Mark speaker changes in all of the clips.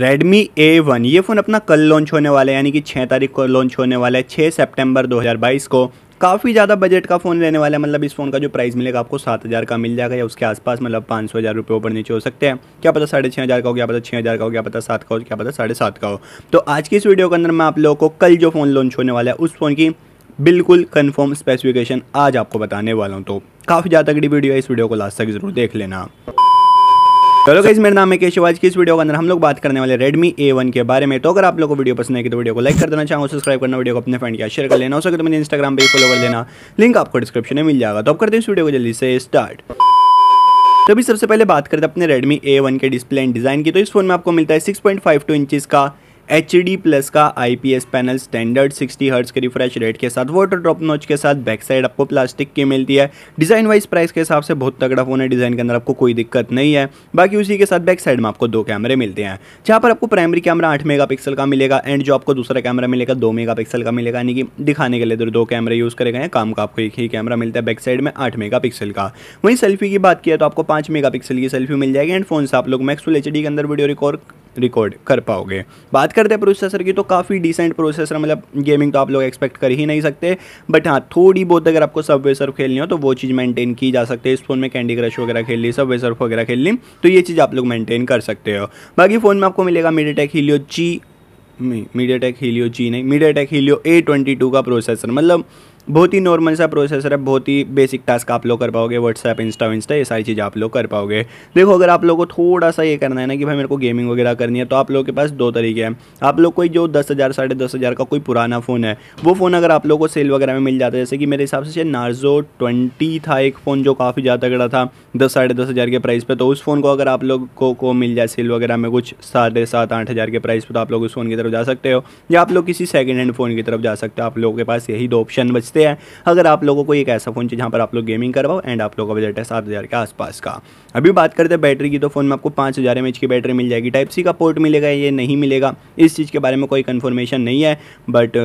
Speaker 1: Redmi A1 ये phone अपना कल लॉन्च होने वाला है यानी कि छः तारीख को लॉन्च होने वाला है छः सितंबर 2022 को काफ़ी ज़्यादा बजट का फ़ोन लेने वाला है मतलब इस फ़ोन का जो प्राइस मिलेगा आपको सात हज़ार का मिल जाएगा या उसके आसपास मतलब पाँच सौ हज़ार रुपये ऊपर नीचे हो सकते हैं क्या पता साढ़े छः हज़ार का हो क्या पता छः हज़ार का हो क्या पता सात का हो क्या पता साढ़े सात का हो तो आज की इस वीडियो के अंदर मैं आप लोगों को कल जो फ़ोन लॉन्च होने वाला है उस फ़ोन की बिल्कुल कंफर्म स्पेसिफिकेशन आज आपको बताने वाला हूँ तो काफ़ी ज़्यादा तगड़ी वीडियो है इस वीडियो को लास्ट तक ज़रूर देख लेना चलो गाइज मेरा नाम है केशव आज की इस वीडियो के अंदर हम लोग बात करने वाले रेडमी ए वन के बारे में तो अगर आप लोगों को वीडियो पसंद है तो वीडियो को लाइक कर देना चाहो सब्सक्राइब करना वीडियो को अपने फ्रेंड का शेयर कर लेना हो सके तो मुझे इंस्टाग्राम पर फॉलो कर लेना लिंक आपको डिस्क्रिप्शन में मिल जाएगा तो आप करते हैं इस वीडियो को जल्दी से स्टार्ट तो अभी सबसे पहले बात करते हैं अपने Redmi A1 के डिस्प्ले एंड डिज़ाइन की तो इस फोन में आपको मिलता है 6.52 पॉइंट का एच डी प्लस का I P S panel standard sixty hertz के रिफ्रेश रेट के साथ वाटर ड्रॉप नोच के साथ बैक साइड आपको प्लास्टिक की मिलती है डिज़ाइन वाइज प्राइस के हिसाब से बहुत तगड़ा फ़ोन है डिज़ाइन के अंदर आपको कोई दिक्कत नहीं है बाकी उसी के साथ बैक साइड में आपको दो कैमरे मिलते हैं जहाँ पर आपको प्राइमरी कैमरा आठ मेगा पिक्सल का मिलेगा एंड जो आपको दूसरा कैमरा मिलेगा दो मेगा पिक्सल का मिलेगा यानी कि दिखाने के लिए इधर दो कैमरे यूज़ करे गए काम का आपको एक ही कैमरा मिलता है बैक साइड में आठ मेगा पिक्सल का वहीं सेल्फी की बात किया तो आपको पाँच मेगा पिक्सल की सेल्फी मिल जाएगी एंड फोन से आप लोग मैक्सफुल एच के अंदर वीडियो रिकॉर्ड रिकॉर्ड कर पाओगे बात करते हैं प्रोसेसर की तो काफ़ी डिसेंट प्रोसेसर मतलब गेमिंग तो आप लोग एक्सपेक्ट कर ही नहीं सकते बट हाँ थोड़ी बहुत अगर आपको सब सर्फ खेलनी हो तो वो चीज़ मेंटेन की जा सकती है इस फ़ोन में कैंडी क्रश वगैरह खेल ली सब सर्फ वगैरह खेल ली तो ये चीज़ आप लोग मेंटेन कर सकते हो बाकी फ़ोन में आपको मिलेगा MediaTek Helio G MediaTek Helio G नहीं MediaTek Helio A twenty two का प्रोसेसर मतलब बहुत ही नॉर्मल सा प्रोसेसर है बहुत ही बेसिक टास्क आप लोग कर पाओगे व्हाट्सएप इंस्टा इंस्टा ये सारी चीज़ आप लोग कर पाओगे देखो अगर आप लोग को थोड़ा सा ये करना है ना कि भाई मेरे को गेमिंग वगैरह करनी है तो आप लोग के पास दो तरीके हैं आप लोग कोई जो दस हज़ार साढ़े दस हज़ार का कोई पुराना फ़ोन है वो फ़ोन अगर आप लोग को सेल वगैरह में मिल जाता है जैसे कि मेरे हिसाब से नार्जो ट्वेंटी था एक फ़ोन जो काफ़ी ज़्यादा तगड़ा था दस साढ़े दस हज़ार के प्राइस पर तो उस फ़ोन को अगर आप लोग को, को मिल जाए सेल वगैरह में कुछ साढ़े सात आठ हज़ार के प्राइस पर तो आप लोग उस फ़ोन की तरफ जा सकते हो या आप लोग किसी सेकेंड हैंड फ़ोन की तरफ जा सकते हो आप लोगों के पास यही दो ऑप्शन बचते पूछते हैं अगर आप लोगों को एक ऐसा फ़ोन चाहिए जहाँ पर आप लोग गेमिंग करवाओ एंड आप लोगों का बजट है सात हज़ार के आसपास का अभी बात करते हैं बैटरी की तो फ़ोन में आपको पाँच हज़ार एम एच की बैटरी मिल जाएगी टाइप सी का पोर्ट मिलेगा ये नहीं मिलेगा इस चीज़ के बारे में कोई कन्फर्मेशन नहीं है बट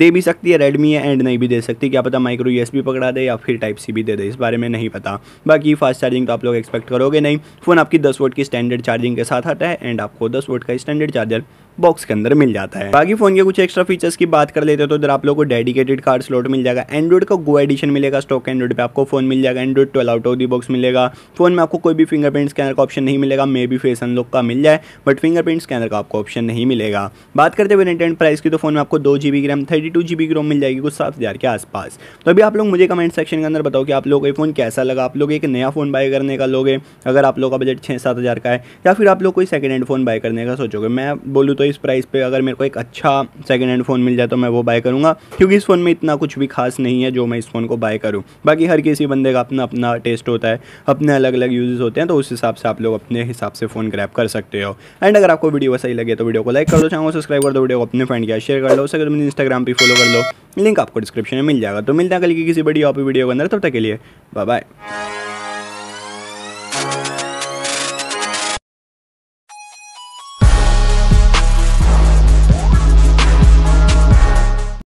Speaker 1: दे भी सकती है रेडमी है एंड नहीं भी दे सकती क्या पता माइक्रो यूएस भी पकड़ा दे या फिर टाइप सी भी दे दे इस बारे में नहीं पता बाकी फास्ट चार्जिंग तो आप लोग एक्सपेक्ट करोगे नहीं फ़ोन आपकी 10 वोट की स्टैंडर्ड चार्जिंग के साथ आता है एंड आपको 10 वोट का स्टैंडर्ड चार्जर बॉक्स के अंदर मिल जाता है बाकी फोन के कुछ एक्स्ट्रा फीचर्स की बात कर लेते हैं तो इधर आप लोगों को डेडिकेटेड कार्ड स्लॉट मिल जाएगा एंड्रॉइड का गो एडिशन मिलेगा स्टॉक एंड्रॉइड पे आपको फोन मिल जाएगा Android twelve out of the box मिलेगा फोन में आपको कोई भी फिंगरप्रिंट स्कैनर का ऑप्शन नहीं मिलेगा मे बी फेस अनलॉक का मिल जाए बट फिंगरप्रिंट स्कैनर का आपको ऑप्शन नहीं मिलेगा बात करते हुए रिटर्न प्राइस की तो फोन में आपको दो जी बी की RAM thirty two G B की रोम मिल जाएगी कुछ सात हज़ार के आसपास तो अभी आप लोग मुझे कमेंट सेक्शन के अंदर बताओ कि आप लोग ये फोन कैसा लगा आप लोग एक नया फोन बाय करने का लोगे अगर आप लोग का बजट छः सात हज़ार का है या फिर आप लोग कोई सेकेंड हैंड फोन बाय करने का सोचोगे मैं बोलूँ तो तो इस प्राइस पे अगर मेरे को एक अच्छा सेकेंड हैंड फ़ोन मिल जाए तो मैं वो बाय करूँगा क्योंकि इस फ़ोन में इतना कुछ भी खास नहीं है जो मैं इस फ़ोन को बाय करूँ बाकी हर किसी बंदे का अपना अपना टेस्ट होता है अपने अलग अलग यूजेस होते हैं तो उस हिसाब से आप लोग अपने हिसाब से फ़ोन ग्रैप कर सकते हो एंड अगर आपको वीडियो सही लगे तो वीडियो को लाइक कर दो चैनल सब्सक्राइब कर दो वीडियो को अपने फ्रेंड के शेयर कर लो उसे मुझे इंस्टाग्राम पर फॉलो कर लो लिंक आपको डिस्क्रिप्शन में मिल जाएगा तो मिलता है कल की किसी बड़ी ऑपी वीडियो के अंदर तब तक के लिए बाय बाय